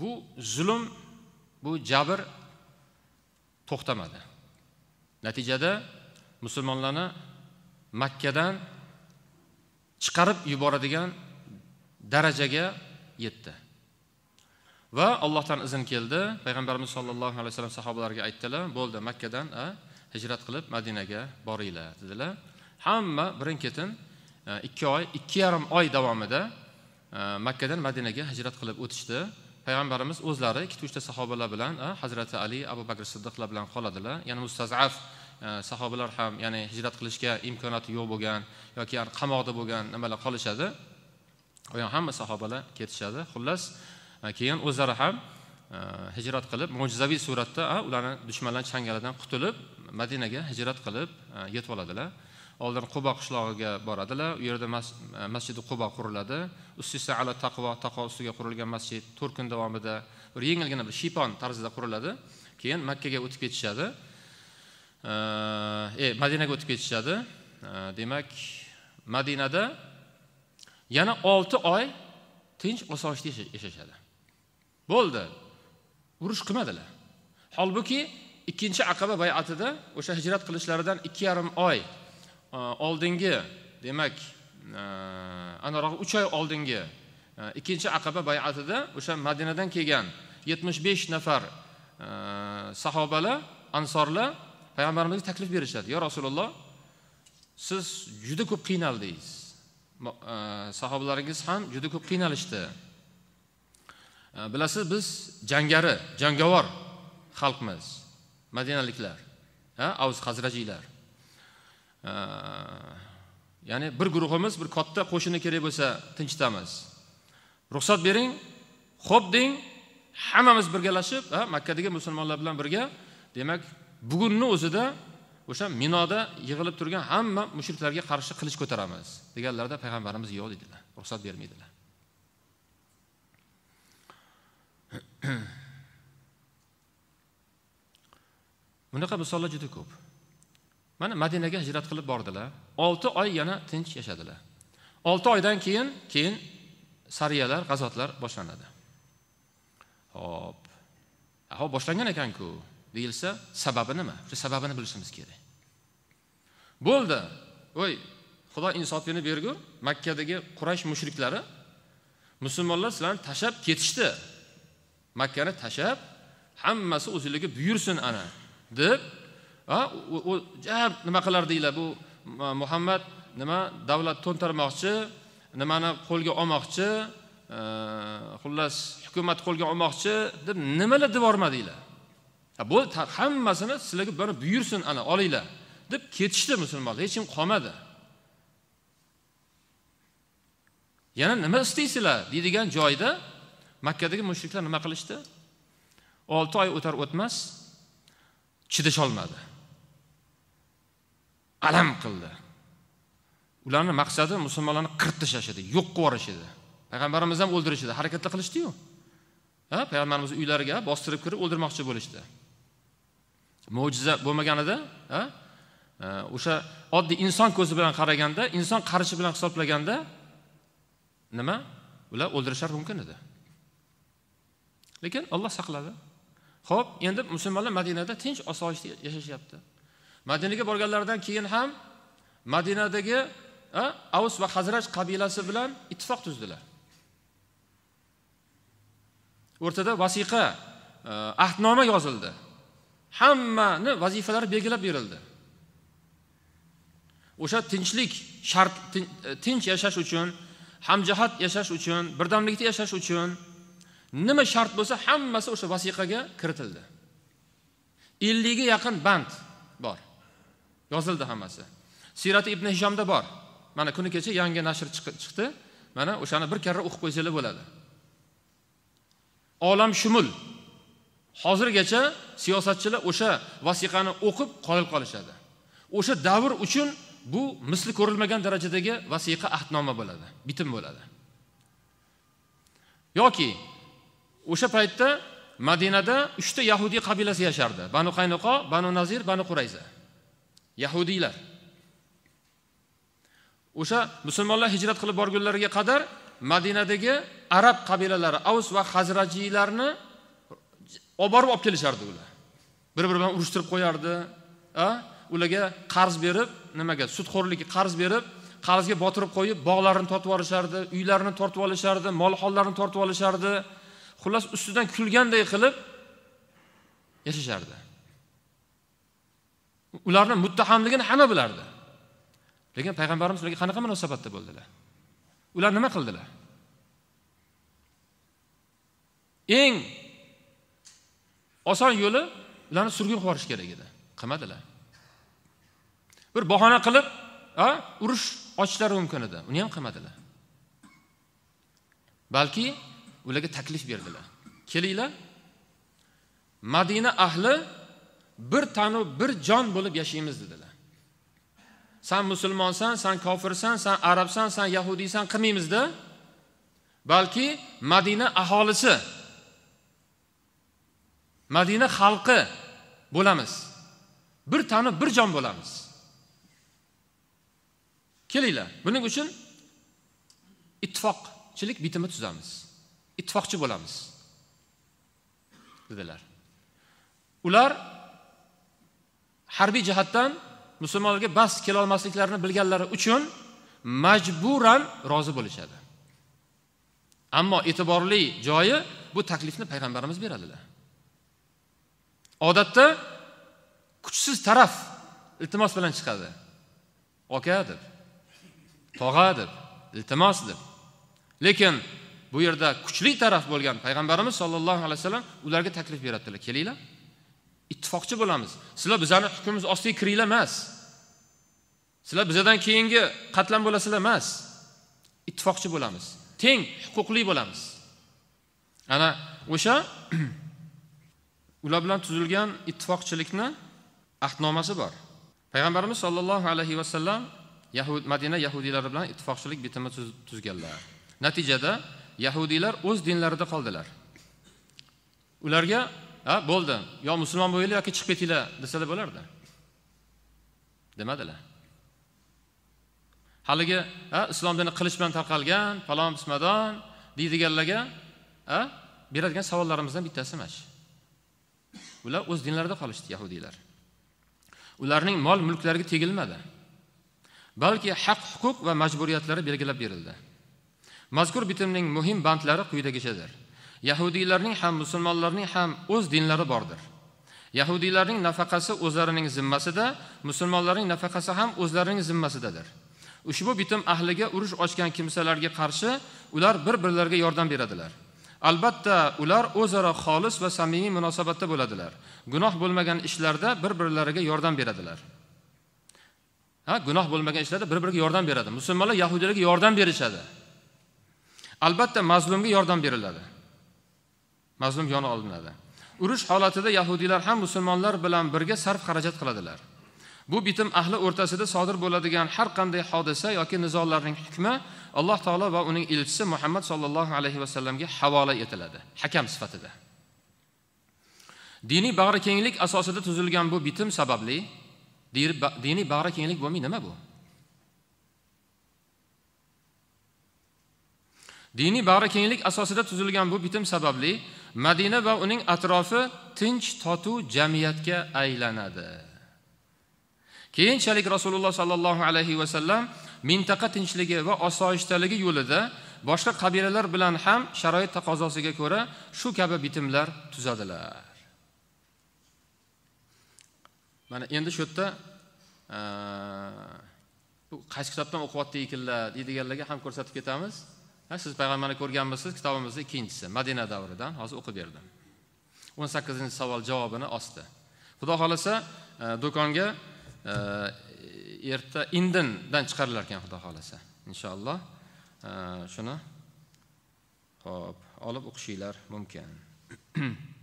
bu zulm bu jabr to'xtamadi natijada musulmonlarni makkadan chiqarib yuboradigan darajaga yetdi va allohdan izn keldi payg'ambarimiz sollallohu alayhi vasallam sahobalarga aytdilar bo'ldi makkadan hijrat qilib madinaga boringlar dedilar hamma birin ketin e, ikki oy ikki yarim oy davomida e, makkadan madinaga hijrat qilib o'tishdi payg'ambarimiz o'zlari ikkita uchta sahobalar bilan hazrati ali abu bakr siddiqlar bilan qoladilar ya'ni mustazaf e, sahobalar ham ya'ni hijrat qilishga imkoniyati yo'q bo'lgan yoki qamoqda bo'lgan nimalar qolishadi u hamma sahobalar ketishadi xullas e, keyin o'zlari ham e, hijrat qilib mo'jizaviy suratda ularni dushmanlar changalidan qutulib madinaga hijrat qilib yetib oladilar oldin quba qishlog'iga boradilar u yerda masjidi quba quriladi ustisa ala taqvo taqvo ustiga qurilgan masjid to'rt kun davomida bir yengilgina bir shipon tarzida quriladi keyin makkaga o'tib ketishadi e madinaga o'tib ketishadi demak madinada yana olti oy tinch osoyishta yashashadi bo'ldi urush qilmadilar holbuki ikkinchi aqaba bayatida o'sha hijrat qilishlaridan ikki yarim oy oldingi demak aniqrog'i uch oy oldingi ikkinchi aqaba bay'atida o'sha madinadan kelgan yetmish besh nafar sahobalar ansorlar payg'ambarimizga taklif berishadi yo rasululloh siz juda ko'p qiynaldingiz sahobalaringiz ham juda ko'p qiynalishdi bilasiz biz jangari jangovar xalqmiz madinaliklar avz hazrajiylar ya'ni bir guruhimiz bir katta qo'shini kerak bo'lsa tinchitamiz ruxsat bering xo'p deng hammamiz birgalashib ha makkadagi musulmonlar bilan birga demak bugunni o'zida o'sha minoda yig'ilib turgan hamma mushriklarga qarshi qilich ko'taramiz deganlarida payg'ambarimiz yo'q dedilar ruxsat bermaydilar bunaqa misollar juda ko'p mana madinaga hijrat qilib bordilar olti oy yana tinch yashadilar olti oydan keyin keyin sariyalar g'azotlar boshlanadi hop hop boshlangan ekanku deyilsa sababi nima shu sababini bilishimiz kerak bo'ldi voy xudo insofingni bergur makkadagi qurash mushriklari musulmonlar sizlarni tashlab ketishdi makkani tashlab hammasi o'zinglarga buyursin ana deb ha nima qilar deydilar bu muhammad nima davlat to'ntarmoqchi nimani qo'lga olmoqchi e, xullas hukumat qo'lga olmoqchi deb nimalar deb yubormadinglar bu hammasini sizlarga bir buyursin ana olinglar deb ketishdi musulmonlar hech kim qolmadi yana nima istaysizlar deydigan joyda makkadagi mushriklar nima qilishdi olti oy o'tar o'tmas chidasholmadi alam qildi ularni maqsadi musulmonlarni qirib tashlash edi yo'q qilib yuborish edi payg'ambarimizni ham o'ldirish edi harakatlar qilishdiyu ha payg'ambarimizni uylariga bostirib kirib o'ldirmoqchi bo'lishdi mo'jiza bo'lmaganida e, o'sha oddiy inson ko'zi bilan qaraganda inson qarishi bilan hisoblaganda nima ular o'ldirishlar mumkin edi lekin olloh saqladi ho'p endi musulmonlar madinada tinch osoyishta yashashyapti madinaga borganlaridan keyin ham madinadagi avs va hazraj qabilasi bilan ittifoq tuzdilar o'rtada vasiqa e, ahdnoma yozildi hammani vazifalari belgilab berildi o'sha tinchlik shart e, tinch yashash uchun hamjihat yashash uchun birdamlikda yashash uchun nima shart bo'lsa hammasi o'sha vasiqaga kiritildi ellikga yaqin band bor yozildi hammasi siyrati ibn hishomda bor mana kuni kecha yangi nashr chiqdi mana o'shani bir karra o'qib qo'ysanglar bo'ladi olam shumul hozirgacha siyosatchilar o'sha vasiqani o'qib qoyil qolishadi o'sha davr uchun bu misli ko'rilmagan darajadagi vasiqa ahdnoma bo'ladi bitim bo'ladi yoki o'sha paytda madinada uchta yahudiy qabilasi yashardi banu qaynuqo banu nazir banu qurayza yahudiylar o'sha musulmonlar hijrat qilib borgunlariga qadar madinadagi arab qabilalari avs va hazrajiylarni olib borib olib kelishardi ular bir biri bilan urushtirib qo'yardi ularga qarz berib nimaga sudxo'rlikka qarz berib qarzga botirib qo'yib bog'larini tortib olishardi uylarini tortib olishardi mol hollarini tortib olishardi xullas ustidan kulganday qilib yashashardi ularni muttahamligini hamma bilardi lekin payg'ambarimiz ularga qanaqa munosabatda bo'ldilar ular nima qildilar eng oson yo'li ularni surgun qilib yuborish kerak edi qilmadilar bir bahona qilib urush ochishlari mumkin edi uni ham qilmadilar balki ularga taklif berdilar kelinglar madina ahli bir tanu bir jon bo'lib yashaymiz dedilar san musulmonsan san kofirsan san arabsan san yahudiysan qilmaymizda balki madina aholisi madina xalqi bo'lamiz bir tanu bir jon bo'lamiz kelinglar buning uchun ittifoqchilik bitimi tuzamiz ittifoqchi bo'lamiz dedilar ular harbiy jihatdan musulmonlarga bas kelolmasliklarini bilganlari uchun majburan rozi bo'lishadi ammo e'tiborli joyi bu taklifni payg'ambarimiz beradilar odatda kuchsiz taraf iltimos bilan chiqadi oka deb tog'a deb iltimos deb lekin bu yerda kuchli taraf bo'lgan payg'ambarimiz sollallohu alayhi vasallam ularga taklif beradilar kelinglar ittifoqchi bo'lamiz. Sizlar bizani hukmimiz ostiga kiringlar emas. Sizlar bizadan keyingi qatlam bo'lasizlar emas. Ittifoqchi bo'lamiz. Teng huquqli bo'lamiz. Ana o'sha ular bilan tuzilgan ittifoqchilikni ahdnomasi bor. Payg'ambarimiz sollallohu alayhi vasallam Yahud Madina yahudiylari bilan ittifoqchilik bitimi tuzganlar. Natijada yahudiylar o'z dinlarida qoldilar. Ularga ha bo'ldi yo musulmon bo'linglar yoki chiqib ketinglar desalar bo'lardi demadilar haligi islom dini qilich bilan tarqalgan falon pismadon deydiganlarga beradigan savollarimizdan bittasi mana shu ular o'z dinlarida qolishdi yahudiylar ularning mol mulklariga tegilmadi balki haq huquq va majburiyatlari belgilab berildi mazkur bitimning muhim bandlari quyidagichadir yahudiylarning ham musulmonlarning ham o'z dinlari bordir yahudiylarning nafaqasi o'zlarining zimmasida musulmonlarning nafaqasi ham o'zlarining zimmasidadir ushbu bitim ahliga urush ochgan kimsalarga qarshi ular bir birlariga yordam beradilar albatta ular o'zaro xolis va samimiy munosabatda bo'ladilar gunoh bo'lmagan ishlarda bir birlariga yordam beradilar ha gunoh bo'lmagan ishlarda bir biriga yordam beradi musulmonlar yahudiylarga yordam berishadi albatta mazlumga yordam beriladi mazlum yon olinadi urush holatida yahudiylar ham musulmonlar bilan birga sarf xarajat qiladilar bu bitim ahli o'rtasida sodir bo'ladigan har qanday hodisa yoki nizolarning hukmi alloh taolo va uning elchisi muhammad sollallohu alayhi vasallamga havola etiladi hakam sifatida diniy bag'rikenglik asosida tuzilgan bu bitim sababli diniy bag'rikenglik bo'lmay nima bu diniy bag'rikenglik asosida tuzilgan bu bitim sababli madina va uning atrofi tinch totuv jamiyatga aylanadi keyinchalik rasululloh sollallohu alayhi vasallam mintaqa tinchligi va osoyishtaligi yo'lida boshqa qabilalar bilan ham sharoit taqozosiga ko'ra shu kabi bitimlar tuzadilar mana endi shu yerda bu qaysi kitobdan o'qiyapti ekanlar deydiganlarga ham ko'rsatib ketamiz ha siz payg'ambarni ko'rganmisiz kitobimizni ikkinchisi madina davridan hozir o'qib berdim o'n sakkizinchi savol javobini osti xudo xohlasa e, do'konga e, erta indindan chiqarilar ekan xudo xohlasa inshaalloh e, shuni ho'p olib o'qishinglar mumkin